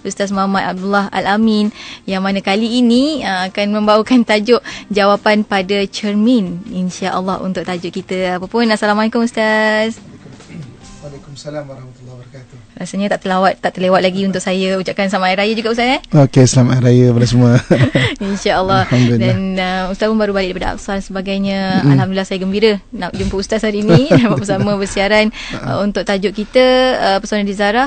Ustaz Muhammad Abdullah Al-Amin yang mana kali ini uh, akan membawakan tajuk jawapan pada cermin insya-Allah untuk tajuk kita. Apa pun assalamualaikum ustaz. Waalaikumsalam. Waalaikumsalam warahmatullahi wabarakatuh. Rasanya tak terlewat tak terlewat lagi untuk saya ucapkan selamat hari raya juga Ustaz eh. Okey, selamat hari raya kepada semua. Insya-Allah. Dan uh, Ustaz pun baru balik daripada Aksa dan sebagainya. Mm. Alhamdulillah saya gembira nak jumpa Ustaz hari ini dapat bersama bersiaran uh, untuk tajuk kita uh, Persona di Zara uh,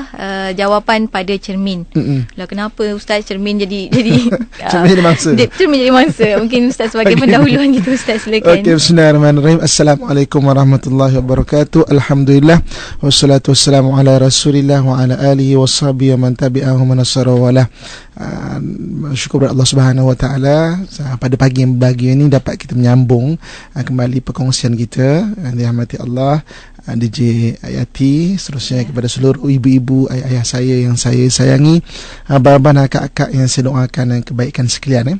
jawapan pada cermin. Mm-mm. Lah kenapa Ustaz cermin jadi jadi uh, cermin jadi mangsa. Di, cermin jadi mangsa. Mungkin Ustaz sebagai pendahuluan kita Ustaz silakan. Okey, Bismillahirrahmanirrahim. Assalamualaikum warahmatullahi wabarakatuh. Alhamdulillah. Wassalamualaikum salatu wassalamu ala rasulillah wa ala alihi wa sahbihi wa man tabi'ahum man nasara wa lah uh, syukur kepada Allah subhanahu wa ta'ala ah, pada pagi yang bahagia ini dapat kita menyambung uh, kembali perkongsian kita yang dihormati Allah Ah, DJ Ayati seterusnya kepada seluruh ibu-ibu ayah-ayah saya yang saya sayangi abang-abang ah, dan akak-akak yang saya doakan dan eh, kebaikan sekalian eh.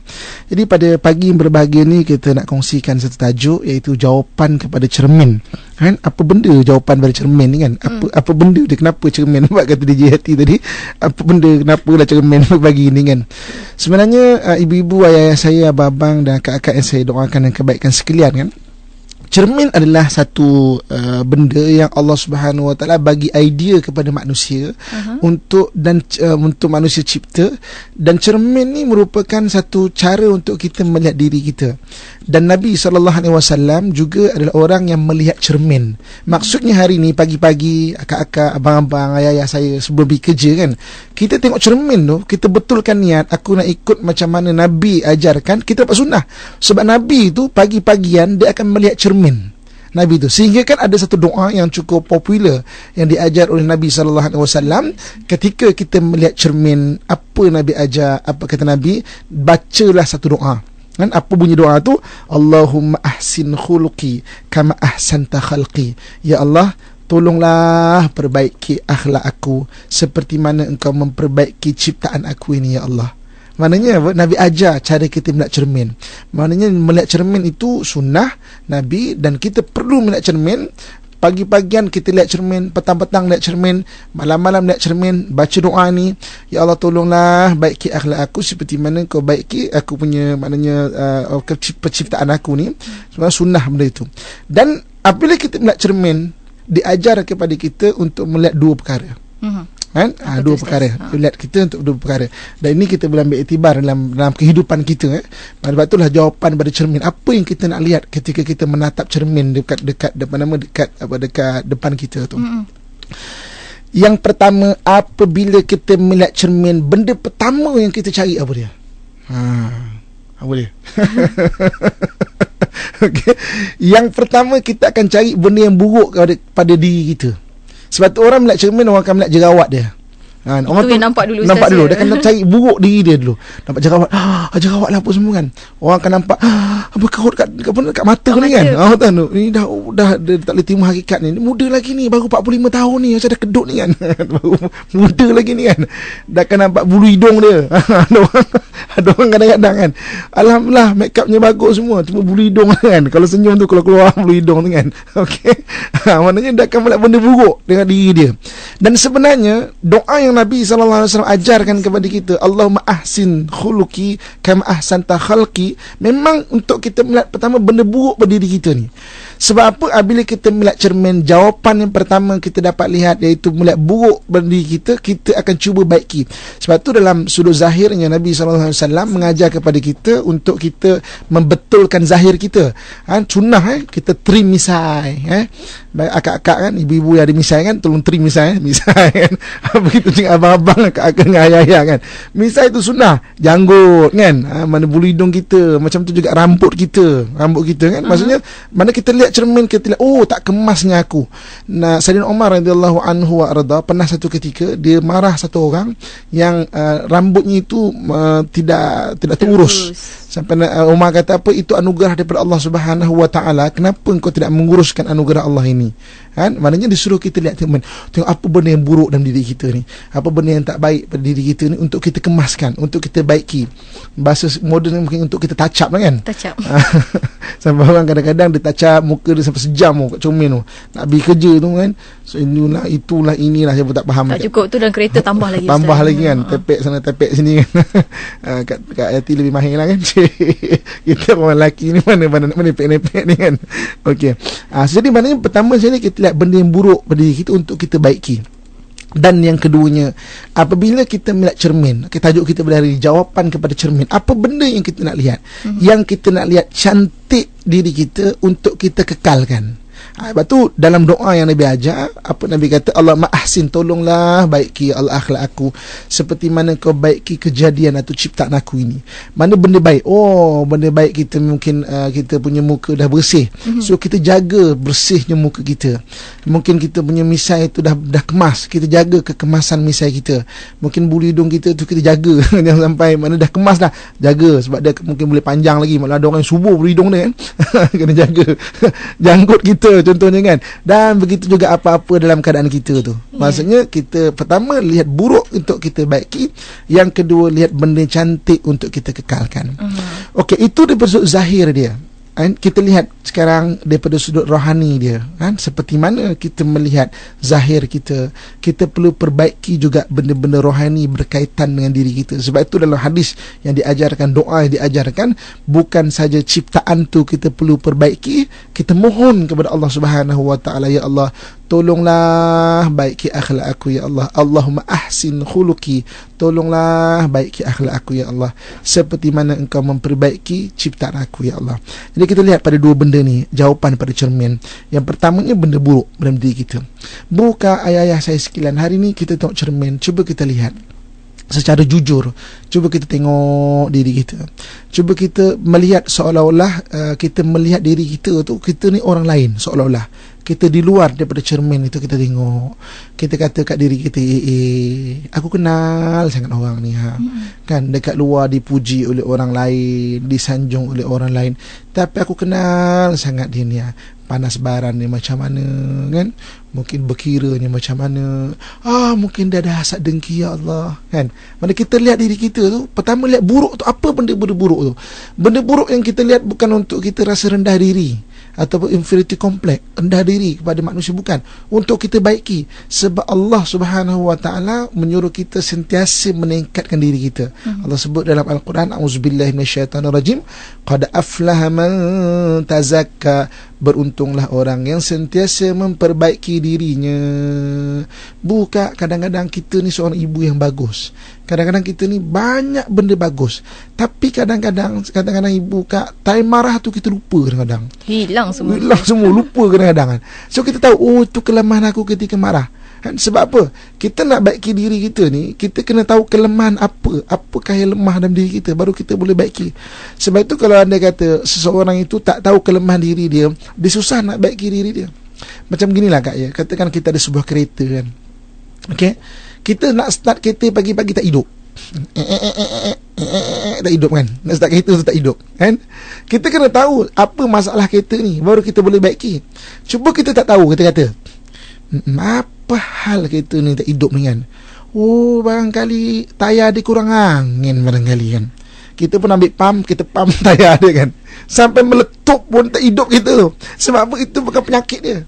jadi pada pagi yang berbahagia ni kita nak kongsikan satu tajuk iaitu jawapan kepada cermin kan apa benda jawapan pada cermin ni kan apa hmm. apa benda dia kenapa cermin buat kata DJ Ayati tadi apa benda kenapa lah cermin bagi ni kan sebenarnya ah, ibu-ibu ayah-ayah saya abang-abang dan akak-akak yang saya doakan dan kebaikan sekalian kan cermin adalah satu uh, benda yang Allah Subhanahu Wa Taala bagi idea kepada manusia uh-huh. untuk dan uh, untuk manusia cipta dan cermin ni merupakan satu cara untuk kita melihat diri kita. Dan Nabi sallallahu alaihi wasallam juga adalah orang yang melihat cermin. Maksudnya hari ni pagi-pagi akak-akak abang-abang ayah-ayah saya sebelum pergi kerja kan. Kita tengok cermin tu, kita betulkan niat aku nak ikut macam mana Nabi ajarkan, kita dapat sunnah. Sebab Nabi tu pagi-pagian dia akan melihat cermin Amin. Nabi itu. Sehingga kan ada satu doa yang cukup popular yang diajar oleh Nabi sallallahu alaihi wasallam ketika kita melihat cermin apa Nabi ajar, apa kata Nabi, bacalah satu doa. Kan apa bunyi doa tu? Allahumma ahsin khuluqi kama ahsanta khalqi. Ya Allah, tolonglah perbaiki akhlak aku seperti mana engkau memperbaiki ciptaan aku ini ya Allah. Maknanya Nabi ajar cara kita melihat cermin. Maknanya melihat cermin itu sunnah Nabi dan kita perlu melihat cermin. Pagi-pagian kita lihat cermin, petang-petang lihat cermin, malam-malam lihat cermin, baca doa ni. Ya Allah tolonglah baiki akhlak aku seperti mana kau baiki aku punya maknanya uh, penciptaan aku ni. Semua sunnah benda itu. Dan apabila kita melihat cermin, diajar kepada kita untuk melihat dua perkara. Uh-huh kan ha, dua perkara ha. lihat kita untuk dua perkara dan ini kita boleh ambil iktibar dalam dalam kehidupan kita eh sebab itulah jawapan pada cermin apa yang kita nak lihat ketika kita menatap cermin dekat dekat depan nama dekat apa dekat depan kita tu hmm. yang pertama apabila kita melihat cermin benda pertama yang kita cari apa dia ha apa dia okay. yang pertama kita akan cari benda yang buruk pada, pada diri kita sebab tu orang melihat cermin orang akan melihat jerawat dia. Ha, Itu orang yang tu, nampak dulu Nampak dulu dia. dia akan cari buruk diri dia dulu Nampak jerawat ah, Jerawat ah, lah apa semua kan Orang akan nampak ah, Berkerut kat, kat, kat, kat mata oh, ni kan oh, tahu, no. Ini dah, dah dia tak boleh terima hakikat ni Muda lagi ni Baru 45 tahun ni Macam dah kedut ni kan Muda lagi ni kan Dah akan nampak bulu hidung dia Ada orang Ada orang kadang-kadang kan Alhamdulillah Make upnya bagus semua Cuma bulu hidung kan Kalau senyum tu Kalau keluar bulu hidung tu kan Okay ah, Maknanya dah akan melihat benda buruk Dengan diri dia Dan sebenarnya Doa yang yang Nabi saw ajarkan kepada kita, Allahumma ahsin khuluki kama ahsanta khalqi, memang untuk kita melihat pertama benda buruk pada diri kita ni. Sebab apa? Bila kita melihat cermin, jawapan yang pertama kita dapat lihat iaitu melihat buruk benda kita, kita akan cuba baiki. Sebab tu dalam sudut zahirnya Nabi SAW mengajar kepada kita untuk kita membetulkan zahir kita. Ha, cunah eh, kita trim misai. Eh. Baik akak-akak kan, ibu-ibu yang ada misai kan, tolong trim misai. Eh. Misai kan. Begitu dengan abang-abang, akak-akak dengan ayah-ayah kan. Misai tu sunnah. Janggut kan. Ha, mana bulu hidung kita. Macam tu juga rambut kita. Rambut kita kan. Hmm. Maksudnya, mana kita lihat cermin kita lihat oh tak kemasnya aku nah Saidina Umar radhiyallahu anhu wa arda pernah satu ketika dia marah satu orang yang uh, rambutnya itu uh, tidak tidak terurus, Sampai uh, Umar kata apa itu anugerah daripada Allah Subhanahu wa taala. Kenapa engkau tidak menguruskan anugerah Allah ini? Kan? Maknanya disuruh kita lihat teman. Tengok apa benda yang buruk dalam diri kita ni. Apa benda yang tak baik pada diri kita ni untuk kita kemaskan, untuk kita baiki. Bahasa moden mungkin untuk kita tacap lah kan? Tacap. sampai orang kadang-kadang dia tacap muka dia sampai sejam tu kat comel tu. Nak pergi kerja tu kan. So inilah itulah inilah saya pun tak faham. Tak kat. cukup tu dalam kereta tambah lagi. tambah lagi kan. Ha, ha. Tepek sana tepek sini kan. Ah, kat kat hati lebih mahir lah kan. kita orang lelaki ni mana mana mana nepek ni kan okey ah so, jadi maknanya pertama sekali kita lihat benda yang buruk pada diri kita untuk kita baiki dan yang keduanya apabila kita melihat cermin okay, tajuk kita berdari jawapan kepada cermin apa benda yang kita nak lihat mm-hmm. yang kita nak lihat cantik diri kita untuk kita kekalkan Ha, lepas tu dalam doa yang Nabi ajar, apa Nabi kata Allah ma'ahsin tolonglah baiki Allah akhlak aku seperti mana kau baiki kejadian atau ciptaan aku ini. Mana benda baik? Oh, benda baik kita mungkin uh, kita punya muka dah bersih. Mhm. So kita jaga bersihnya muka kita. Mungkin kita punya misai itu dah dah kemas, kita jaga kekemasan misai kita. Mungkin bulu hidung kita tu kita jaga jangan sampai mana dah kemas dah. Jaga sebab dia mungkin boleh panjang lagi. Malah ada orang yang subuh bulu hidung dia kan. Kena jaga. Janggut kita tu contohnya kan dan begitu juga apa-apa dalam keadaan kita tu yeah. maksudnya kita pertama lihat buruk untuk kita baiki yang kedua lihat benda cantik untuk kita kekalkan uh-huh. okey itu dari sudut zahir dia And kita lihat sekarang daripada sudut rohani dia kan seperti mana kita melihat zahir kita kita perlu perbaiki juga benda-benda rohani berkaitan dengan diri kita sebab itu dalam hadis yang diajarkan doa yang diajarkan bukan saja ciptaan tu kita perlu perbaiki kita mohon kepada Allah Subhanahu wa taala ya Allah tolonglah baiki akhlak aku ya Allah Allahumma ahsin khuluki tolonglah baiki akhlak aku ya Allah seperti mana engkau memperbaiki ciptaan aku ya Allah jadi kita lihat pada dua benda ni jawapan pada cermin yang pertamanya benda buruk dalam diri kita buka ayah-ayah saya sekalian hari ni kita tengok cermin cuba kita lihat secara jujur cuba kita tengok diri kita cuba kita melihat seolah-olah uh, kita melihat diri kita tu kita ni orang lain seolah-olah kita di luar daripada cermin itu kita tengok kita kata kat diri kita eh, eh aku kenal sangat orang ni ha hmm. kan dekat luar dipuji oleh orang lain disanjung oleh orang lain tapi aku kenal sangat dia ni ha. panas baran ni macam mana kan mungkin berkira ni macam mana ah mungkin dia ada hasad dengki ya Allah kan mana kita lihat diri kita tu pertama lihat buruk tu apa benda-benda buruk tu benda buruk yang kita lihat bukan untuk kita rasa rendah diri ataupun inferiority complex rendah diri kepada manusia bukan untuk kita baiki sebab Allah Subhanahu wa taala menyuruh kita sentiasa meningkatkan diri kita hmm. Allah sebut dalam al-Quran auzubillahi minasyaitonirrajim qad aflaha man tazakka beruntunglah orang yang sentiasa memperbaiki dirinya buka kadang-kadang kita ni seorang ibu yang bagus Kadang-kadang kita ni banyak benda bagus Tapi kadang-kadang Kadang-kadang ibu kak Time marah tu kita lupa kadang-kadang Hilang semua Hilang semua Lupa kadang-kadang kan. So kita tahu Oh tu kelemahan aku ketika marah kan, Sebab apa Kita nak baiki diri kita ni Kita kena tahu kelemahan apa Apakah yang lemah dalam diri kita Baru kita boleh baiki Sebab itu kalau anda kata Seseorang itu tak tahu kelemahan diri dia Dia susah nak baiki diri dia Macam ginilah kak ya Katakan kita ada sebuah kereta kan Okay kita nak start kereta pagi-pagi tak hidup eh, eh, eh, tak hidup kan nak start kereta tu tak hidup kan kita kena tahu apa masalah kereta ni baru kita boleh baiki cuba kita tak tahu kita kata hmm, apa hal kereta ni tak hidup ni kan oh barangkali tayar dia kurang angin barangkali kan kita pun ambil pam kita pam tayar dia kan sampai meletup pun tak hidup kita tu sebab apa itu bukan penyakit dia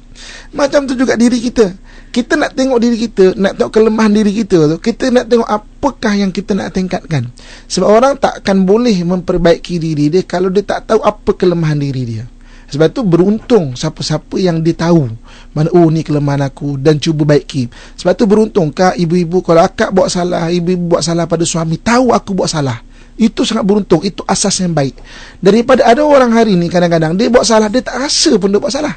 macam tu juga diri kita kita nak tengok diri kita, nak tengok kelemahan diri kita tu, kita nak tengok apakah yang kita nak tingkatkan. Sebab orang takkan boleh memperbaiki diri dia kalau dia tak tahu apa kelemahan diri dia. Sebab tu beruntung siapa-siapa yang dia tahu mana oh ni kelemahan aku dan cuba baiki. Sebab tu beruntung kak ibu-ibu kalau akak buat salah, ibu-ibu buat salah pada suami tahu aku buat salah. Itu sangat beruntung, itu asas yang baik. Daripada ada orang hari ni kadang-kadang dia buat salah dia tak rasa pun dia buat salah.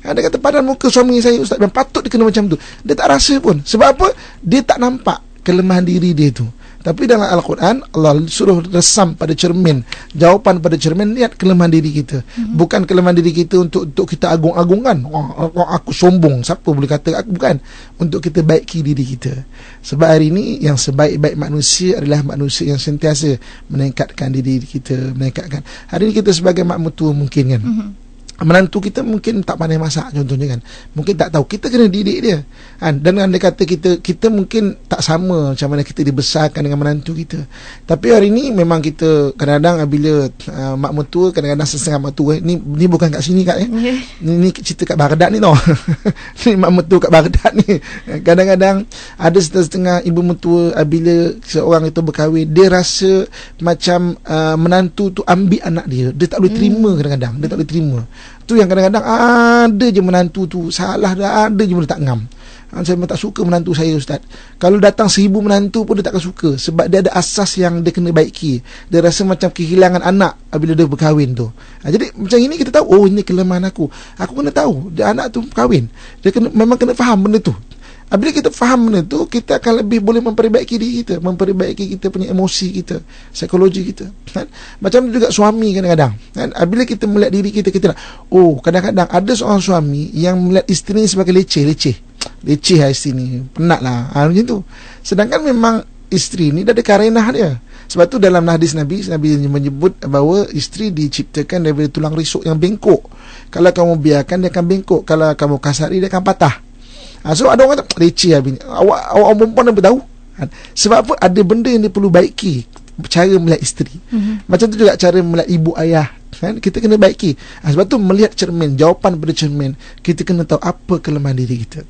Dia kata pada muka suami saya Ustaz Dan patut dia kena macam tu Dia tak rasa pun Sebab apa? Dia tak nampak kelemahan diri dia tu Tapi dalam Al-Quran Allah suruh resam pada cermin Jawapan pada cermin Lihat kelemahan diri kita mm-hmm. Bukan kelemahan diri kita untuk untuk kita agung-agungkan oh, oh, Aku sombong Siapa boleh kata aku bukan Untuk kita baiki diri kita Sebab hari ini Yang sebaik-baik manusia adalah manusia yang sentiasa Meningkatkan diri kita Meningkatkan Hari ini kita sebagai makmur tua mungkin kan mm-hmm menantu kita mungkin tak pandai masak contohnya kan mungkin tak tahu kita kena didik dia kan dan anda kata kita kita mungkin tak sama macam mana kita dibesarkan dengan menantu kita tapi hari ini memang kita kadang-kadang bila uh, mak mertua kadang-kadang sesengah mak tua ni ni bukan kat sini kat ya ni, ni cerita kat Baghdad ni tau ni mak mertua kat Baghdad ni kadang-kadang ada setengah ibu mertua uh, bila seorang itu berkahwin dia rasa macam uh, menantu tu ambil anak dia dia tak boleh terima hmm. kadang-kadang dia tak boleh terima Tu yang kadang-kadang ada je menantu tu salah dah ada je menantu tak ngam. Ha, saya memang tak suka menantu saya Ustaz Kalau datang seribu menantu pun dia takkan suka Sebab dia ada asas yang dia kena baiki Dia rasa macam kehilangan anak Bila dia berkahwin tu ha, Jadi macam ini kita tahu Oh ini kelemahan aku Aku kena tahu dia Anak tu berkahwin Dia kena, memang kena faham benda tu Apabila kita faham benda tu, kita akan lebih boleh memperbaiki diri kita, memperbaiki kita punya emosi kita, psikologi kita. Kan? Macam juga suami kadang-kadang. Kan? Apabila ah, kita melihat diri kita, kita nak, oh kadang-kadang ada seorang suami yang melihat isteri sebagai leceh, leceh. Leceh lah isteri ni, penat lah. Ha, macam tu. Sedangkan memang isteri ni dah ada karenah dia. Sebab tu dalam hadis Nabi, Nabi menyebut bahawa isteri diciptakan daripada tulang risuk yang bengkok. Kalau kamu biarkan, dia akan bengkok. Kalau kamu kasari, dia akan patah ha, sebab ada orang kata leceh lah bini awak, awak orang perempuan apa tahu ha, ah, sebab apa ada benda yang dia perlu baiki cara melihat isteri mm-hmm. macam tu juga cara melihat ibu ayah kan kita kena baiki ha, sebab tu melihat cermin jawapan pada cermin kita kena tahu apa kelemahan diri kita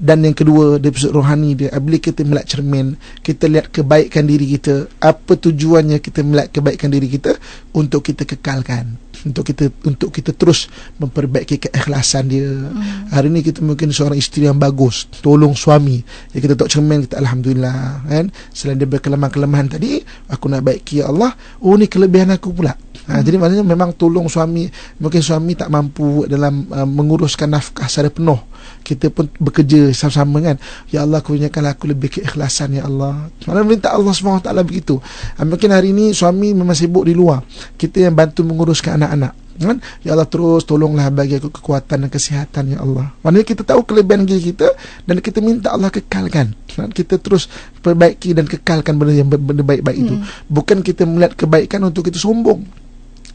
dan yang kedua dari sudut rohani dia bila kita melihat cermin kita lihat kebaikan diri kita apa tujuannya kita melihat kebaikan diri kita untuk kita kekalkan untuk kita untuk kita terus memperbaiki keikhlasan dia. Hmm. Hari ni kita mungkin seorang isteri yang bagus, tolong suami. Ya kita tak cermin kita alhamdulillah kan. Selain dia berkelemahan-kelemahan tadi, aku nak baiki ya Allah. Oh ni kelebihan aku pula. Ha, jadi maknanya memang tolong suami, mungkin suami tak mampu dalam uh, menguruskan nafkah secara penuh kita pun bekerja sama-sama kan ya Allah kurniakan aku lebih keikhlasan ya Allah malam minta Allah SWT begitu ah, mungkin hari ini suami memang sibuk di luar kita yang bantu menguruskan anak-anak kan ya Allah terus tolonglah bagi aku kekuatan dan kesihatan ya Allah maknanya kita tahu kelebihan diri kita dan kita minta Allah kekalkan kan? kita terus perbaiki dan kekalkan benda yang benda baik-baik hmm. itu bukan kita melihat kebaikan untuk kita sombong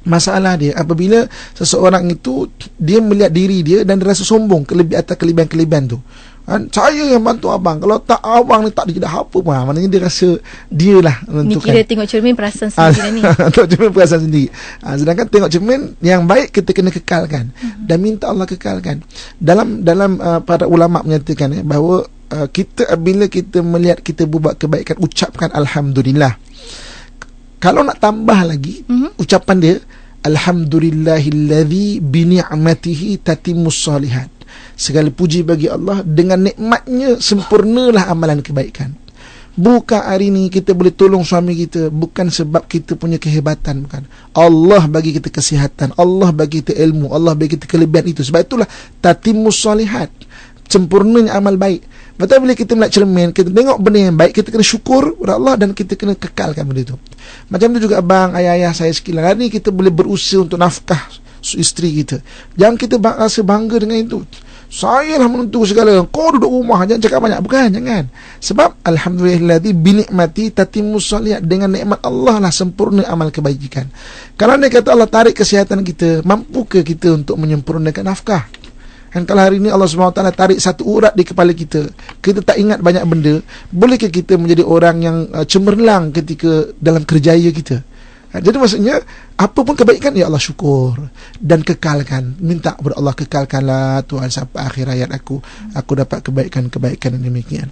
masalah dia apabila seseorang itu dia melihat diri dia dan dia rasa sombong kelebihan atas kelebihan-kelebihan tu kan saya yang bantu abang kalau tak abang ni tak ada apa pun maknanya dia rasa dia lah menentukan ni kira tengok cermin perasaan ah, sendiri ni tengok cermin perasaan sendiri ha, sedangkan tengok cermin yang baik kita kena kekalkan hmm. dan minta Allah kekalkan dalam dalam uh, para ulama menyatakan eh, bahawa uh, kita bila kita melihat kita buat kebaikan ucapkan Alhamdulillah kalau nak tambah lagi mm-hmm. ucapan dia, Alhamdulillahillazi bi ni'matihi tatimmus salihat. Segala puji bagi Allah dengan nikmatnya sempurnalah amalan kebaikan. Bukan hari ini kita boleh tolong suami kita Bukan sebab kita punya kehebatan bukan. Allah bagi kita kesihatan Allah bagi kita ilmu Allah bagi kita kelebihan itu Sebab itulah Tatimus salihat sempurnanya amal baik. Betul bila kita melihat cermin, kita tengok benda yang baik, kita kena syukur kepada Allah dan kita kena kekalkan benda itu. Macam tu juga abang, ayah-ayah saya sekilas. Hari ini kita boleh berusaha untuk nafkah isteri kita. Jangan kita rasa bangga dengan itu. Saya lah menentu segala. Kau duduk rumah, jangan cakap banyak. Bukan, jangan. Sebab, Alhamdulillah, binikmati tatimu salihat dengan nikmat Allah lah sempurna amal kebajikan. Kalau dia kata Allah tarik kesihatan kita, mampukah kita untuk menyempurnakan nafkah? Dan kalau hari ini Allah SWT tarik satu urat di kepala kita Kita tak ingat banyak benda Bolehkah kita menjadi orang yang uh, cemerlang ketika dalam kerjaya kita ha, jadi maksudnya apa pun kebaikan ya Allah syukur dan kekalkan minta kepada Allah kekalkanlah Tuhan sampai akhir hayat aku aku dapat kebaikan-kebaikan yang demikian.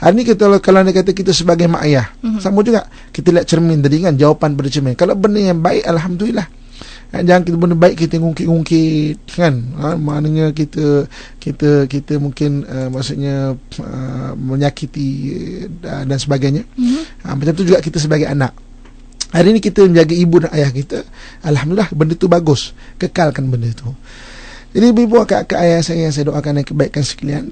Hari ini kita kalau anda kata kita sebagai mak ayah mm-hmm. sama juga kita lihat cermin tadi kan jawapan pada cermin. Kalau benda yang baik alhamdulillah jangan kita benda baik kita ngungkit-ngungkit kan ha, maknanya kita kita kita mungkin uh, maksudnya uh, menyakiti uh, dan sebagainya mm-hmm. ha, macam tu juga kita sebagai anak hari ini kita menjaga ibu dan ayah kita alhamdulillah benda tu bagus kekalkan benda tu jadi ibu-ibu kakak ayah saya yang saya doakan yang kebaikan sekalian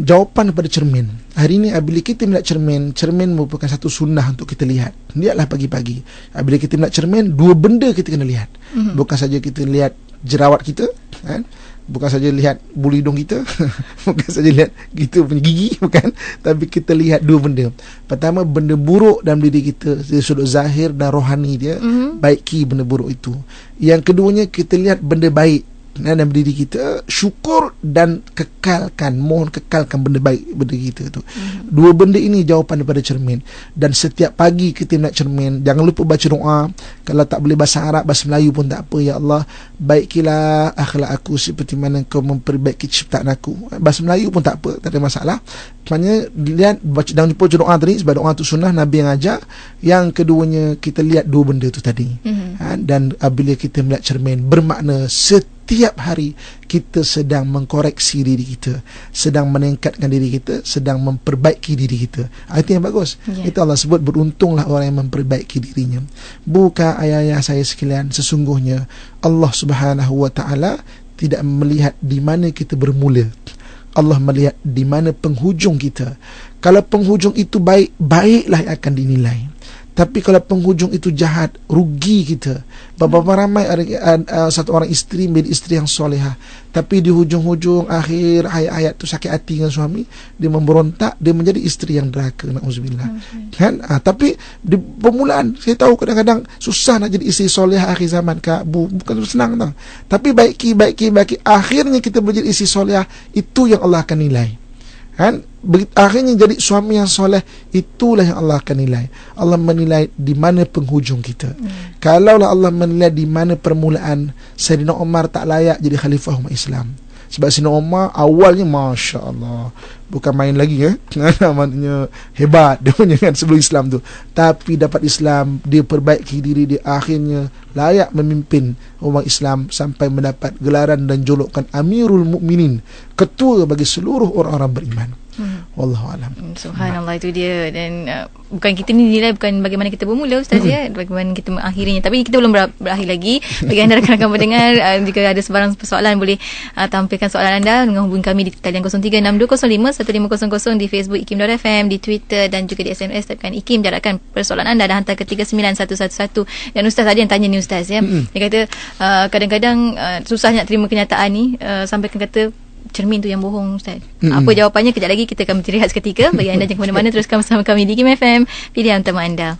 Jawapan daripada cermin Hari ini bila kita melihat cermin Cermin merupakan satu sunnah untuk kita lihat Lihatlah pagi-pagi Bila kita melihat cermin Dua benda kita kena lihat mhm. Bukan saja kita lihat jerawat kita kan? Bukan saja lihat bulu hidung kita Bukan saja lihat kita punya gigi bukan? Tapi kita lihat dua benda Pertama benda buruk dalam diri kita Dari sudut zahir dan rohani dia mm-hmm. Baiki benda buruk itu Yang keduanya kita lihat benda baik ya, dalam diri kita syukur dan kekalkan mohon kekalkan benda baik benda kita tu mm-hmm. dua benda ini jawapan daripada cermin dan setiap pagi kita nak cermin jangan lupa baca doa kalau tak boleh bahasa Arab bahasa Melayu pun tak apa ya Allah baikilah akhlak aku seperti mana kau memperbaiki ciptaan aku bahasa Melayu pun tak apa tak ada masalah Maksudnya dilihat baca dan lupa baca doa tadi sebab doa tu sunnah Nabi yang ajar. Yang keduanya kita lihat dua benda tu tadi. Mm-hmm. Ha, dan bila kita melihat cermin bermakna setiap setiap hari kita sedang mengkoreksi diri kita, sedang meningkatkan diri kita, sedang memperbaiki diri kita. Ah, itu yang bagus. Yeah. Itu Allah sebut beruntunglah orang yang memperbaiki dirinya. Buka ayat-ayat saya sekalian, sesungguhnya Allah Subhanahu wa taala tidak melihat di mana kita bermula. Allah melihat di mana penghujung kita. Kalau penghujung itu baik, baiklah yang akan dinilai. Tapi kalau penghujung itu jahat, rugi kita. Beberapa hmm. ramai ada, ada, satu orang isteri menjadi isteri yang solehah. Tapi di hujung-hujung akhir ayat-ayat tu sakit hati dengan suami, dia memberontak, dia menjadi isteri yang neraka nauzubillah. Okay. Kan? Ha, tapi di permulaan saya tahu kadang-kadang susah nak jadi isteri solehah akhir zaman Kak, Bu, bukan senang tau. Tapi baik, baik, baik. akhirnya kita menjadi isteri solehah, itu yang Allah akan nilai kan akhirnya jadi suami yang soleh itulah yang Allah akan nilai Allah menilai di mana penghujung kita hmm. kalaulah Allah menilai di mana permulaan Sayyidina Umar tak layak jadi khalifah umat Islam sebab Sayyidina Umar awalnya Masya Allah bukan main lagi ya. Eh? Maknanya hebat dia punya kan sebelum Islam tu. Tapi dapat Islam, dia perbaiki diri dia akhirnya layak memimpin umat Islam sampai mendapat gelaran dan julukan Amirul Mukminin, ketua bagi seluruh orang-orang beriman hmm. wallahu alam hmm, subhanallah itu dia dan uh, bukan kita ni nilai bukan bagaimana kita bermula ustaz ya hmm. bagaimana kita mengakhirinya tapi kita belum berakhir lagi bagi anda rakan-rakan pendengar uh, jika ada sebarang persoalan boleh uh, tampilkan soalan anda dengan hubungi kami di talian 0362051500 di Facebook Ikim FM di Twitter dan juga di SMS tapkan Ikim jarakkan persoalan anda dan hantar ke 39111 dan ustaz tadi yang tanya ni ustaz ya hmm. dia kata uh, kadang-kadang uh, susah nak terima kenyataan ni uh, sampai kata cermin tu yang bohong Ustaz mm-hmm. Apa jawapannya Kejap lagi kita akan berhati seketika Bagi anda jangan ke mana-mana Teruskan bersama kami di Game FM Pilihan utama anda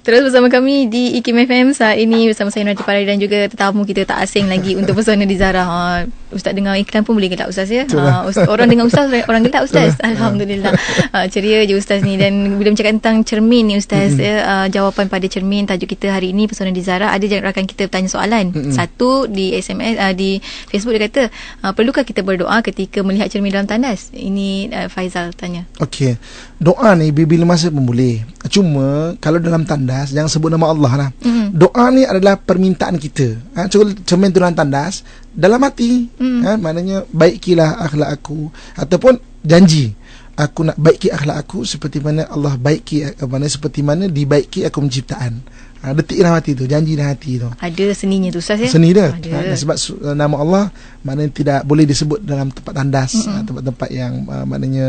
Terus bersama kami di IKIM FM saat ini bersama saya Nadia Parai dan juga tetamu kita tak asing lagi untuk pesona di Zara. Ha ustaz dengar iklan pun boleh gelak ustaz ya. Ha, orang dengar ustaz orang gelak ustaz. Lah. Alhamdulillah. Ha, ceria je ustaz ni dan bila bercakap tentang cermin ni ustaz ya, ha, jawapan pada cermin tajuk kita hari ini pesona di Zara ada rakan kita bertanya soalan. Satu di SMS ha, di Facebook dia kata, ha, perlukah kita berdoa ketika melihat cermin dalam tandas? Ini ha, Faizal tanya. Okey. Doa ni bila masa pun boleh. Cuma kalau dalam tandas jangan sebut nama Allah lah. Mm-hmm. Doa ni adalah permintaan kita. Ha, cermin tu dalam tandas dalam hati hmm. kan maknanya baikilah akhlak aku ataupun janji aku nak baiki akhlak aku seperti mana Allah baiki eh, mana seperti mana dibaiki aku menciptaan ha, detik dalam hati tu janji dalam hati tu ada seninya tu ustaz ya seni dia ada. Ha, sebab eh, nama Allah mana tidak boleh disebut dalam tempat tandas ha, tempat-tempat yang uh, maknanya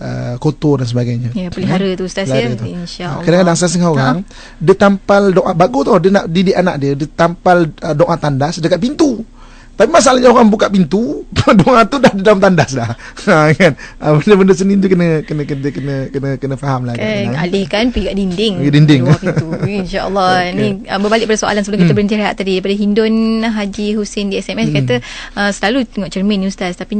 uh, kotor dan sebagainya ya ha, pelihara ha? tu ustaz pelihara ya insyaallah ha, kadang-kadang ustaz orang ha? Kan, dia tampal doa bagus tu dia nak didik anak dia dia tampal uh, doa tandas dekat pintu tapi masalahnya orang buka pintu, orang tu dah dalam tandas dah. Ha kan. Ha, benda-benda seni tu kena kena kena kena kena, kena faham lah. Kan, kan ha? alihkan pergi kat dinding. Pergi dinding. Buka pintu. InsyaAllah. Okay. Ni uh, berbalik pada soalan sebelum hmm. kita berhenti rehat tadi. Daripada Hindun Haji Husin di SMS hmm. kata, uh, selalu tengok cermin ni Ustaz. Tapi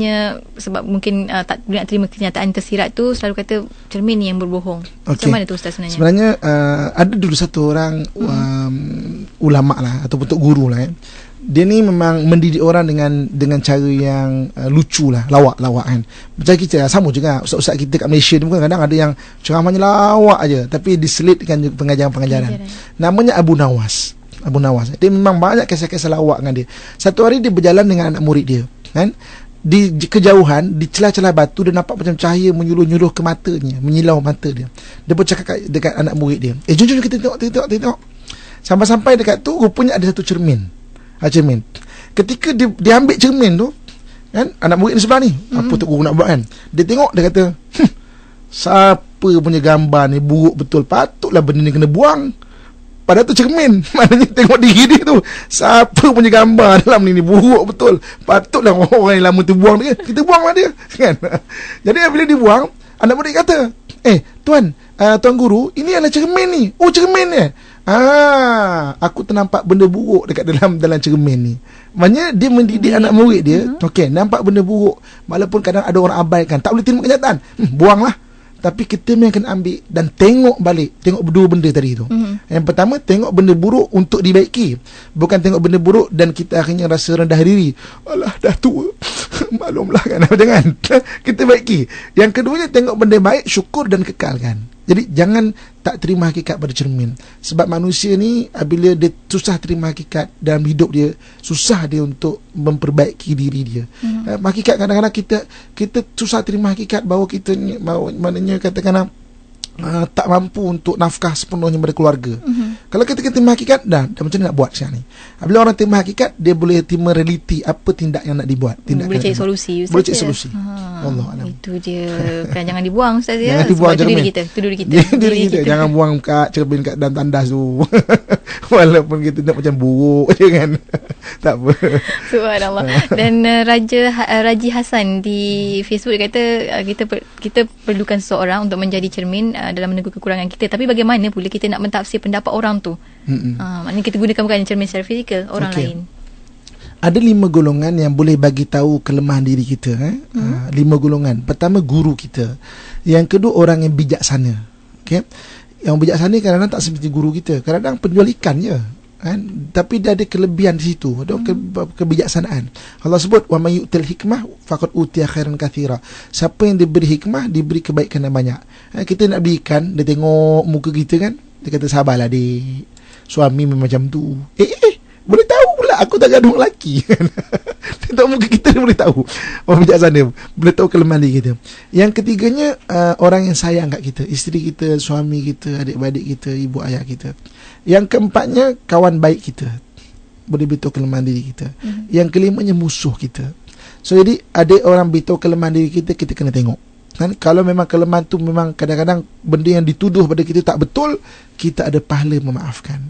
sebab mungkin uh, tak boleh nak terima kenyataan tersirat tu, selalu kata cermin ni yang berbohong. Okay. mana tu Ustaz sebenarnya? Sebenarnya uh, ada dulu satu orang hmm. um, ulama lah ataupun tok guru lah. Eh dia ni memang mendidik orang dengan dengan cara yang uh, lucu lah, lawak-lawak kan. Macam kita ah, sama juga ustaz-ustaz kita kat Malaysia ni pun kadang ada yang ceramahnya lawak aja tapi diselitkan juga pengajaran-pengajaran. Namanya Abu Nawas. Abu Nawas. Dia memang banyak kisah-kisah lawak dengan dia. Satu hari dia berjalan dengan anak murid dia, kan? Di kejauhan, di celah-celah batu dia nampak macam cahaya menyuluh-nyuluh ke matanya, menyilau mata dia. Dia pun cakap kat, dekat anak murid dia, "Eh, jom jom kita tengok, kita tengok, kita tengok." Sampai-sampai dekat tu rupanya ada satu cermin ha, cermin ketika dia, dia ambil cermin tu kan anak murid ni sebelah ni hmm. apa tu guru nak buat kan dia tengok dia kata siapa punya gambar ni buruk betul patutlah benda ni kena buang pada tu cermin maknanya tengok diri dia tu siapa punya gambar dalam ni ni buruk betul patutlah orang yang lama tu buang dia kita buang lah dia kan jadi bila dia buang anak murid kata eh tuan uh, tuan guru ini adalah cermin ni oh cermin ni eh? Ah, aku ternampak benda buruk dekat dalam dalam cermin ni. Maknanya dia mendidik anak mm-hmm. murid dia, mm-hmm. okey, nampak benda buruk walaupun kadang ada orang abaikan, tak boleh terima kenyataan. Hmm, buanglah. Tapi kita memang kena ambil dan tengok balik, tengok dua benda tadi tu. Mm-hmm. Yang pertama tengok benda buruk untuk dibaiki. Bukan tengok benda buruk dan kita akhirnya rasa rendah diri. Alah dah tua. Maklumlah kan, jangan. kita baiki. Yang keduanya tengok benda baik, syukur dan kekalkan. Jadi jangan tak terima hakikat pada cermin. Sebab manusia ni bila dia susah terima hakikat dalam hidup dia, susah dia untuk memperbaiki diri dia. Hmm. hakikat kadang-kadang kita kita susah terima hakikat bahawa kita mau maknanya katakanlah uh, tak mampu untuk nafkah sepenuhnya pada keluarga. Hmm. Kalau kita terima hakikat, dah, dah macam ni nak buat sekarang ni. Bila orang terima hakikat, dia boleh terima realiti apa tindak yang nak dibuat. Tindak hmm, boleh cari solusi. Ustaz boleh cari ya? solusi. Ha, Allah Alam. Itu dia. Kan jangan dibuang Ustaz ya. Jangan dibuang Sebab itu diri kita. Itu diri kita. Jangan buang kat cermin kat dan tandas tu. Walaupun kita nak macam buruk je kan. tak apa. Subhanallah. Ha. dan uh, Raja ha, uh, Raji Hasan di Facebook dia kata uh, kita per, kita perlukan seseorang untuk menjadi cermin dalam menegur kekurangan kita. Tapi bagaimana pula kita nak mentafsir pendapat orang tu tu. Mm-hmm. Uh, maknanya kita gunakan bukan cermin secara fizikal orang okay. lain. Ada lima golongan yang boleh bagi tahu kelemahan diri kita. Eh? Mm-hmm. Uh, lima golongan. Pertama guru kita. Yang kedua orang yang bijaksana. Okay? Yang bijaksana kadang-kadang tak seperti guru kita. Kadang-kadang penjual ikan je. Kan? Tapi dia ada kelebihan di situ. Ada hmm. ke- kebijaksanaan. Allah sebut, وَمَنْ يُؤْتِ hikmah فَقَدْ أُوْتِيَ خَيْرًا كَثِيرًا Siapa yang diberi hikmah, diberi kebaikan yang banyak. Eh, kita nak beli ikan, dia tengok muka kita kan. Dia kata sabarlah dek Suami memang macam tu eh, eh eh boleh tahu pula aku tak gaduh lelaki kan. tak muka kita ni boleh tahu. Orang bijak sana. Boleh tahu kelemahan diri kita. Yang ketiganya, uh, orang yang sayang kat kita. Isteri kita, suami kita, adik-adik kita, ibu ayah kita. Yang keempatnya, kawan baik kita. Boleh betul kelemahan diri kita. Mm-hmm. Yang kelimanya, musuh kita. So, jadi ada orang betul kelemahan diri kita, kita kena tengok. Kan? Kalau memang kelemahan tu memang kadang-kadang benda yang dituduh pada kita tak betul, kita ada pahala memaafkan.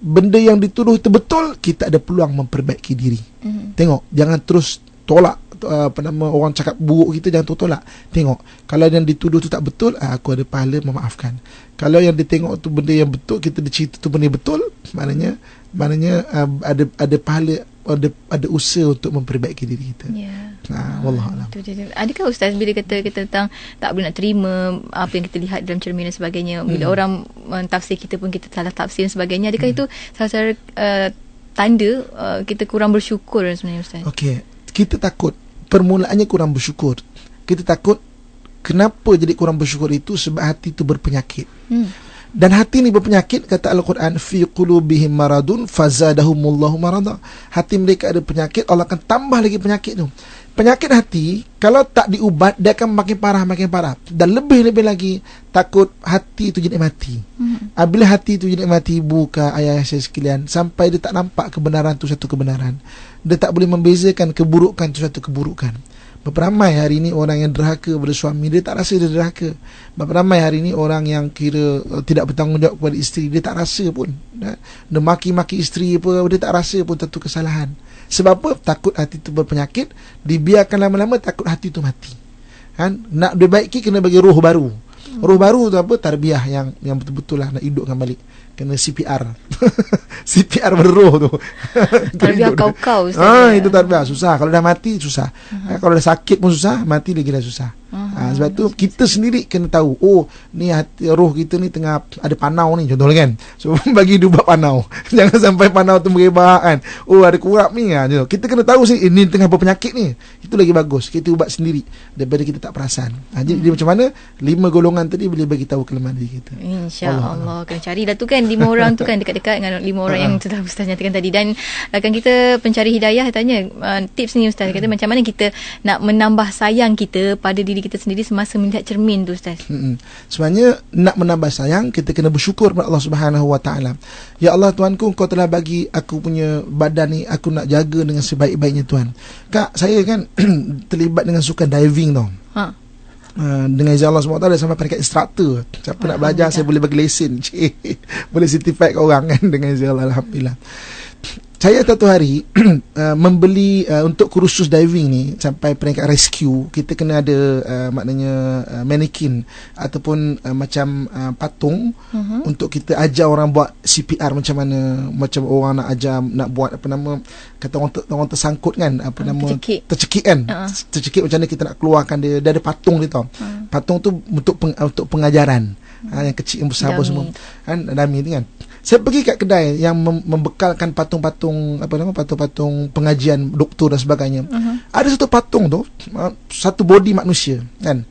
Benda yang dituduh itu betul, kita ada peluang memperbaiki diri. Mm-hmm. Tengok, jangan terus tolak uh, apa nama orang cakap buruk kita jangan terus tolak. Tengok, kalau yang dituduh tu tak betul, ah, aku ada pahala memaafkan. Kalau yang ditengok tu benda yang betul, kita dicerita tu benda yang betul, maknanya maknanya um, ada ada pahala ada ada usaha untuk memperbaiki diri kita. Ya. Yeah. Nah, wallahualam. Ah, itu Adakah ustaz bila kata kita tentang tak boleh nak terima apa yang kita lihat dalam cermin dan sebagainya, bila hmm. orang mentafsir kita pun kita salah tafsir dan sebagainya, adakah hmm. itu salah satu uh, eh, tanda uh, kita kurang bersyukur sebenarnya ustaz? Okey. Kita takut permulaannya kurang bersyukur. Kita takut kenapa jadi kurang bersyukur itu sebab hati itu berpenyakit. Hmm dan hati ini berpenyakit kata Al-Quran fi qulubihim maradun fazadahumullahu marada hati mereka ada penyakit Allah akan tambah lagi penyakit tu penyakit hati kalau tak diubat dia akan makin parah makin parah dan lebih-lebih lagi takut hati itu jadi mati mm-hmm. bila hati itu jadi mati buka ayah saya sekalian sampai dia tak nampak kebenaran tu satu kebenaran dia tak boleh membezakan keburukan tu satu keburukan Berapa Beramai hari ini orang yang derhaka kepada suami Dia tak rasa dia derhaka Beramai hari ini orang yang kira uh, Tidak bertanggungjawab kepada isteri Dia tak rasa pun nah? Dia maki-maki isteri pun Dia tak rasa pun tentu kesalahan Sebab apa? Takut hati itu berpenyakit Dibiarkan lama-lama takut hati itu mati kan? Nak dibaiki kena bagi roh baru Roh baru tu apa? Tarbiah yang yang betul-betul lah nak hidupkan balik kena CPR. CPR berroh tu. Tarbiah kau-kau. Ah, ya. itu tarbiah. Susah. Kalau dah mati, susah. Uh-huh. Kalau dah sakit pun susah, mati lagi dah susah. Ha, sebab tu kita sendiri kena tahu oh ni hati roh kita ni tengah ada panau ni contohnya kan so bagi dubat panau jangan sampai panau tu merebak kan oh ada kurap ni kan? kita kena tahu sih ini eh, tengah apa penyakit ni itu lagi bagus kita ubat sendiri daripada kita tak perasan ha, jadi hmm. macam mana lima golongan tadi boleh bagi tahu kelemahan diri kita insyaallah Allah, Allah. kena carilah tu kan lima orang tu kan dekat-dekat dengan lima orang yang telah ustaz nyatakan tadi dan akan kita pencari hidayah tanya uh, tips ni ustaz kata hmm. macam mana kita nak menambah sayang kita pada diri diri kita sendiri semasa melihat cermin tu ustaz. Hmm. Sebenarnya nak menambah sayang kita kena bersyukur kepada Allah Subhanahu Wa Taala. Ya Allah Tuanku engkau telah bagi aku punya badan ni aku nak jaga dengan sebaik-baiknya Tuhan. Kak saya kan terlibat dengan sukan diving tau. Ha. Uh, dengan izin Allah SWT sampai peringkat instructor Siapa nak belajar saya boleh bagi lesen Cik. Boleh certified ke orang kan Dengan izin Allah Alhamdulillah saya satu hari uh, membeli uh, untuk kursus diving ni sampai peringkat rescue kita kena ada uh, maknanya uh, mannequin ataupun uh, macam uh, patung uh-huh. untuk kita ajar orang buat CPR macam mana macam orang nak ajar nak buat apa nama kata orang, ter, orang tersangkut kan apa uh, nama tercekik, tercekik kan uh-huh. tercekik macam mana kita nak keluarkan dia dia ada patung dia tau uh. patung tu untuk peng, untuk pengajaran uh, yang kecil yang besar semua kan dami tu kan saya pergi kat kedai yang membekalkan patung-patung apa nama patung-patung pengajian doktor dan sebagainya. Uh-huh. Ada satu patung tu ah, satu body manusia kan.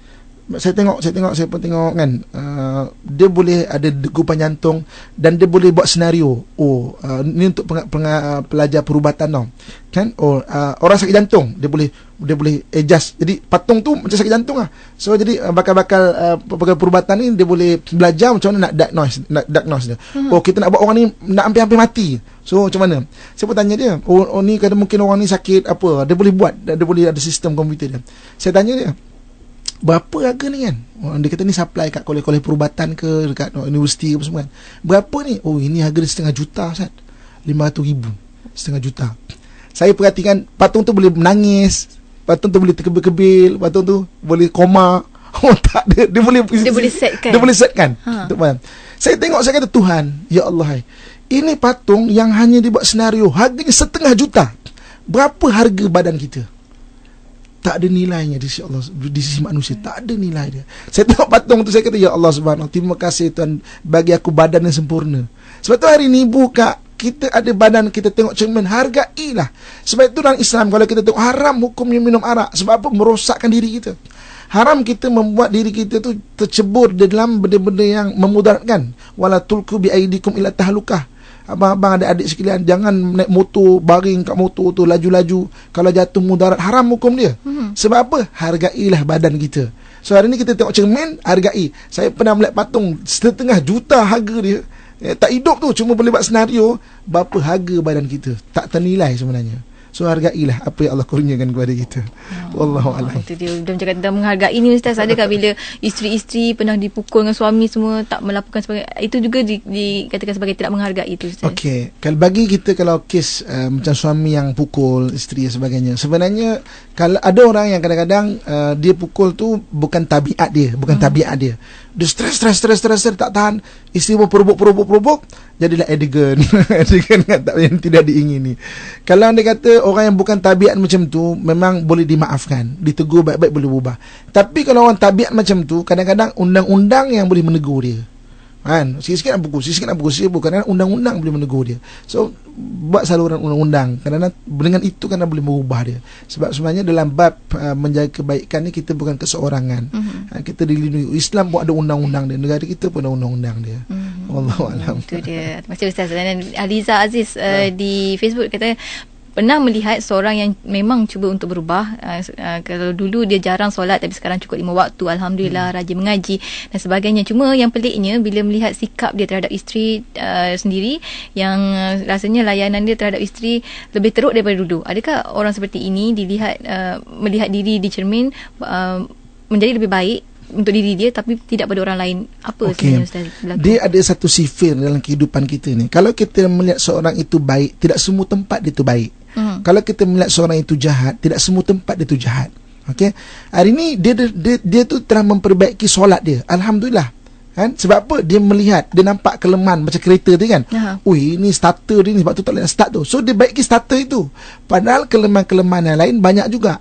Saya tengok, saya tengok, saya pun tengok kan. Uh, dia boleh ada degupan jantung dan dia boleh buat senario. Oh, uh, ah, ini untuk peng- peng- pelajar perubatan tau. Kan? Oh, uh, orang sakit jantung, dia boleh dia boleh adjust. Jadi patung tu macam sakit jantung lah. So jadi uh, bakal-bakal uh, perubatan ni dia boleh belajar macam mana nak diagnose nak diagnose dia. Hmm. Oh kita nak buat orang ni nak hampir-hampir mati. So macam mana? Saya tanya dia, oh, oh ni kadang mungkin orang ni sakit apa? Dia boleh buat, dia boleh ada sistem komputer dia. Saya tanya dia, berapa harga ni kan? Oh, dia kata ni supply kat kolej-kolej perubatan ke dekat no, oh, universiti ke apa semua kan. Berapa ni? Oh ini harga dia setengah juta Ustaz. 500 ribu. Setengah juta. Saya perhatikan patung tu boleh menangis. Patung tu boleh terkebil-kebil Patung tu boleh koma Oh tak Dia, dia boleh Dia isi, boleh setkan Dia boleh setkan ha. Tuan. Saya tengok saya kata Tuhan Ya Allah eh, Ini patung yang hanya dibuat senario Harganya setengah juta Berapa harga badan kita? Tak ada nilainya di sisi Allah di sisi manusia tak ada nilai dia. Saya tengok patung tu saya kata ya Allah Subhanahu terima kasih Tuhan bagi aku badan yang sempurna. Sebab tu hari ni buka kita ada badan kita tengok cermin hargailah sebab itu dalam Islam kalau kita tengok haram hukumnya minum arak sebab apa merosakkan diri kita haram kita membuat diri kita tu tercebur di dalam benda-benda yang memudaratkan wala tulku bi aidikum ila tahlukah Abang-abang ada adik sekalian Jangan naik motor Baring kat motor tu Laju-laju Kalau jatuh mudarat Haram hukum dia mhm. Sebab apa? Hargailah badan kita So hari ni kita tengok cermin Hargai Saya pernah melihat patung Setengah juta harga dia Eh, tak hidup tu cuma boleh buat senario berapa harga badan kita. Tak ternilai sebenarnya. So hargailah apa yang Allah kurniakan kepada kita. Oh, Wallahu alam. Itu dia. Dan cakap tentang menghargai ni ustaz ada kan bila isteri-isteri pernah dipukul dengan suami semua tak melaporkan sebagai itu juga di, dikatakan sebagai tidak menghargai itu ustaz. Okey. Kalau bagi kita kalau kes uh, macam suami yang pukul isteri dan sebagainya. Sebenarnya kalau ada orang yang kadang-kadang uh, dia pukul tu bukan tabiat dia, bukan hmm. tabiat dia dia stres, stres, stres, stres, stres tak tahan. Isteri pun perubuk, perubuk, perubuk. Jadilah Edigan. Edigan yang, yang tidak diingini. Kalau anda kata orang yang bukan tabiat macam tu, memang boleh dimaafkan. Ditegur baik-baik boleh berubah. Tapi kalau orang tabiat macam tu, kadang-kadang undang-undang yang boleh menegur dia kan sikit-sikit nak pukul sikit-sikit nak pukul sikit pukul kerana undang-undang boleh menegur dia so buat saluran undang-undang kerana dengan itu kerana boleh mengubah dia sebab sebenarnya dalam bab uh, menjaga kebaikan ni kita bukan keseorangan mm-hmm. kita dilindungi Islam pun ada undang-undang dia negara kita pun ada undang-undang dia mm-hmm. Allah Alam itu dia macam Ustaz Aliza Aziz uh, ya. di Facebook kata pernah melihat seorang yang memang cuba untuk berubah uh, uh, kalau dulu dia jarang solat tapi sekarang cukup lima waktu alhamdulillah hmm. rajin mengaji dan sebagainya cuma yang peliknya bila melihat sikap dia terhadap isteri uh, sendiri yang uh, rasanya layanan dia terhadap isteri lebih teruk daripada dulu adakah orang seperti ini dilihat uh, melihat diri di cermin uh, menjadi lebih baik untuk diri dia tapi tidak pada orang lain apa okay. sebenarnya ustaz dia ada satu sifir dalam kehidupan kita ni kalau kita melihat seorang itu baik tidak semua tempat dia itu baik hmm. kalau kita melihat seorang itu jahat tidak semua tempat dia itu jahat okey hari ni dia, dia dia dia tu telah memperbaiki solat dia alhamdulillah kan sebab apa dia melihat dia nampak kelemahan macam kereta tu kan uh-huh. ui ini starter dia ni sebab tu tak boleh start tu so dia baiki starter itu padahal kelemahan-kelemahan yang lain banyak juga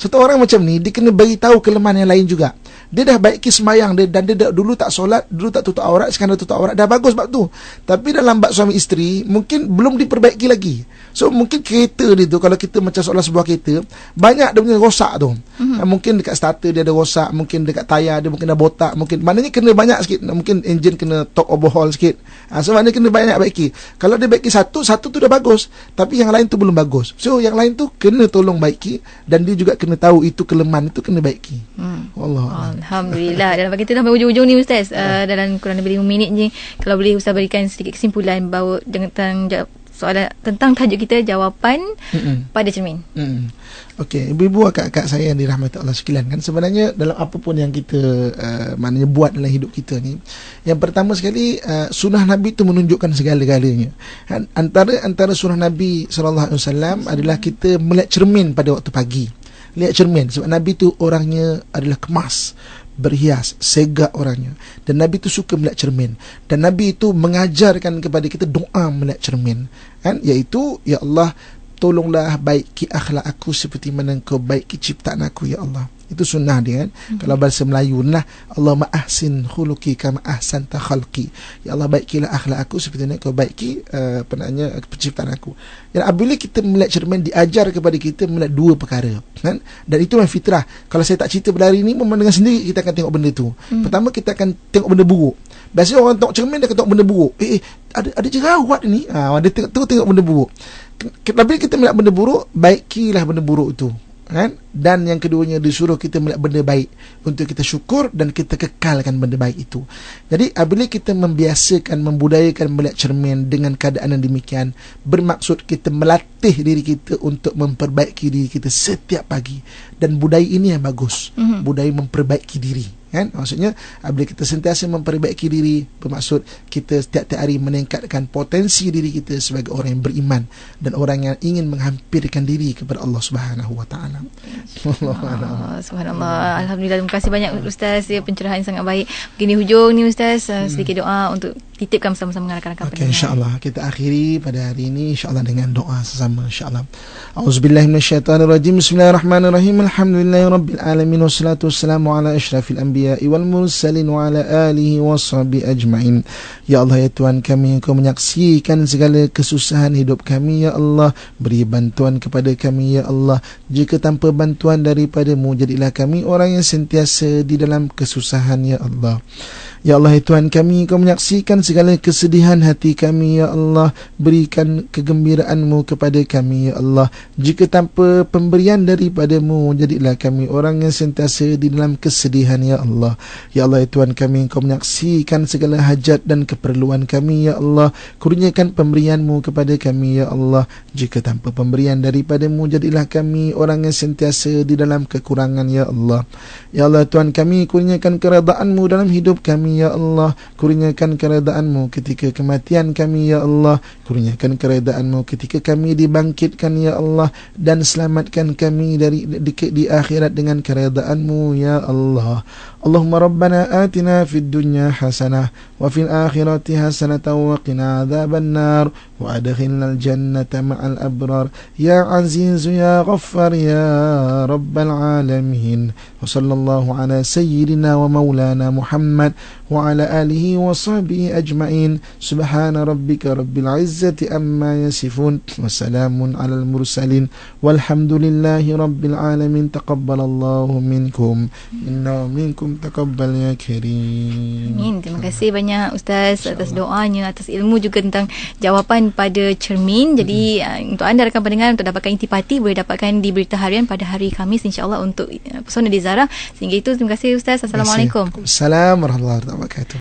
satu orang macam ni dia kena bagi tahu kelemahan yang lain juga. Dia dah baiki sembahyang dia dan dia dah, dulu tak solat, dulu tak tutup aurat, sekarang dah tutup aurat. Dah bagus bab tu. Tapi dalam bab suami isteri mungkin belum diperbaiki lagi. So mungkin kereta dia tu kalau kita macam seolah sebuah kereta, banyak dia punya rosak tu. -hmm. Mungkin dekat starter dia ada rosak Mungkin dekat tayar dia mungkin ada botak mungkin mana ni kena banyak sikit Mungkin engine kena talk overhaul sikit ha, So maknanya kena banyak baiki Kalau dia baiki satu, satu tu dah bagus Tapi yang lain tu belum bagus So yang lain tu kena tolong baiki Dan dia juga kena tahu itu kelemahan itu kena baiki hmm. Allah Alhamdulillah Dalam kita sampai ujung-ujung ni Ustaz uh, Dalam kurang lebih 5 minit ni Kalau boleh Ustaz berikan sedikit kesimpulan Bawa tentang soalan tentang tajuk kita jawapan Mm-mm. pada cermin. Okay, ibu-ibu akak-akak saya yang dirahmati Allah sekalian kan sebenarnya dalam apa pun yang kita uh, maknanya buat dalam hidup kita ni, yang pertama sekali uh, sunnah Nabi itu menunjukkan segala-galanya. Kan, antara antara sunnah Nabi sallallahu alaihi wasallam adalah kita melihat cermin pada waktu pagi. Lihat cermin sebab Nabi tu orangnya adalah kemas berhias sega orangnya dan nabi itu suka melihat cermin dan nabi itu mengajarkan kepada kita doa melihat cermin kan iaitu ya Allah tolonglah baiki akhlak aku seperti mana engkau baiki ciptaan aku ya Allah itu sunnah dia kan hmm. kalau bahasa Melayu lah Allahumma ahsin khuluki kama ahsanta khalqi ya Allah baikilah akhlak aku seperti mana kau baiki uh, eh, penanya penciptaan aku dan ya, apabila kita melihat cermin diajar kepada kita melihat dua perkara kan dan itu memang fitrah kalau saya tak cerita berdari ni memandang sendiri kita akan tengok benda tu hmm. pertama kita akan tengok benda buruk biasanya orang tengok cermin dia akan benda buruk eh, eh ada ada jerawat ni ha, dia tengok, tengok, tengok benda buruk tapi kita melihat benda buruk baikilah benda buruk itu kan? Dan yang keduanya disuruh kita melihat benda baik Untuk kita syukur dan kita kekalkan benda baik itu Jadi apabila kita membiasakan, membudayakan melihat cermin dengan keadaan yang demikian Bermaksud kita melatih diri kita untuk memperbaiki diri kita setiap pagi Dan budaya ini yang bagus mm-hmm. Budaya memperbaiki diri kan maksudnya bila kita sentiasa memperbaiki diri bermaksud kita setiap hari meningkatkan potensi diri kita sebagai orang yang beriman dan orang yang ingin menghampirkan diri kepada Allah Subhanahu wa taala. Subhanallah. Alhamdulillah terima kasih banyak ustaz ya pencerahan sangat baik. Begini hujung ni ustaz eh, sedikit doa untuk titipkan bersama-sama dengan rakan-rakan okay, pendengar. insya-Allah kita akhiri pada hari ini insya-Allah dengan doa sesama insya-Allah. Auzubillahi minasyaitonirrajim. Bismillahirrahmanirrahim. Alhamdulillahirabbil alamin wassalatu wassalamu ala asyrafil anbiya'i wal mursalin wa ala alihi washabi ajmain. Ya Allah ya Tuhan kami Engkau menyaksikan segala kesusahan hidup kami ya Allah. Beri bantuan kepada kami ya Allah. Jika tanpa bantuan daripadamu jadilah kami orang yang sentiasa di dalam kesusahan ya Allah. Ya Allah ya Tuhan kami Kau menyaksikan segala kesedihan hati kami Ya Allah Berikan kegembiraanmu kepada kami Ya Allah Jika tanpa pemberian daripadamu Jadilah kami orang yang sentiasa di dalam kesedihan Ya Allah Ya Allah ya Tuhan kami Kau menyaksikan segala hajat dan keperluan kami Ya Allah Kurniakan pemberianmu kepada kami Ya Allah Jika tanpa pemberian daripadamu Jadilah kami orang yang sentiasa di dalam kekurangan Ya Allah Ya Allah Tuhan kami Kurniakan keredaanmu dalam hidup kami kami ya Allah kurniakan keredaanmu ketika kematian kami ya Allah kurniakan keredaanmu ketika kami dibangkitkan ya Allah dan selamatkan kami dari di, di, di akhirat dengan keredaanmu ya Allah Allahumma rabbana atina fid dunya hasanah wa fil akhirati hasanah wa qina adhaban nar wa adkhilnal jannata ma'al abrar ya azizu ya ghaffar ya rabbal alamin وصلى الله على سيدنا ومولانا محمد وعلى آله وصحبه أجمعين سبحان ربك رب العزة أما يصفون وسلام على المرسلين والحمد لله رب العالمين تقبل الله منكم إنه منكم تقبل يا كريم Amin. Terima kasih banyak Ustaz atas doanya, atas ilmu juga tentang jawapan pada cermin. Jadi hmm untuk anda rakan pendengar untuk dapatkan intipati boleh dapatkan di berita harian pada hari Kamis insyaAllah untuk uh, persona design Zahra. Sehingga itu terima kasih Ustaz. Assalamualaikum. Assalamualaikum warahmatullahi wabarakatuh.